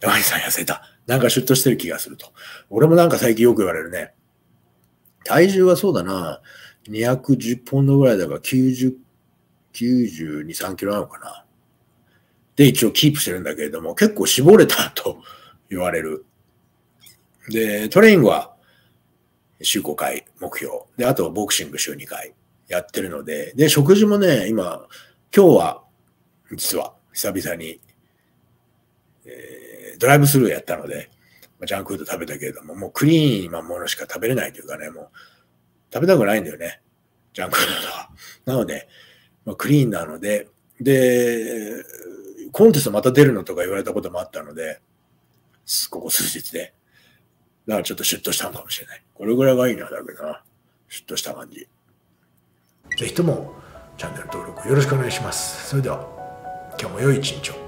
ヤマさん痩せた。なんかシュッとしてる気がすると。俺もなんか最近よく言われるね。体重はそうだな。210ポンドぐらいだから90、92、3キロなのかな。で、一応キープしてるんだけれども、結構絞れたと言われる。で、トレーニングは週5回目標。で、あとボクシング週2回やってるので、で、食事もね、今、今日は、実は久々に、えードライブスルーやったので、まジャンクフード食べたけれども、もうクリーンなものしか食べれないというかね、もう食べたくないんだよね、ジャンクフードは。なので、まあ、クリーンなので、で、コンテストまた出るのとか言われたこともあったので、ここ数日で。だからちょっとシュッとしたのかもしれない。これぐらいがいいな、だけどな。シュッとした感じ。ぜひともチャンネル登録よろしくお願いします。それでは、今日も良い一日を。